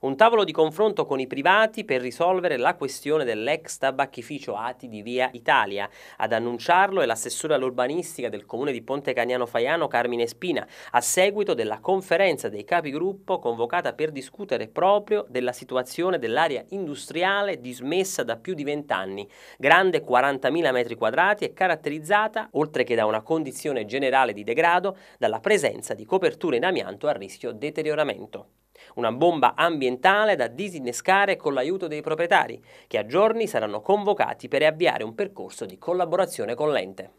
Un tavolo di confronto con i privati per risolvere la questione dell'ex tabacchificio Ati di Via Italia. Ad annunciarlo è l'assessore all'urbanistica del comune di Ponte Cagnano Faiano Carmine Spina, a seguito della conferenza dei capigruppo convocata per discutere proprio della situazione dell'area industriale dismessa da più di vent'anni, grande 40.000 metri quadrati e caratterizzata, oltre che da una condizione generale di degrado, dalla presenza di coperture in amianto a rischio deterioramento. Una bomba ambientale da disinnescare con l'aiuto dei proprietari, che a giorni saranno convocati per avviare un percorso di collaborazione con l'ente.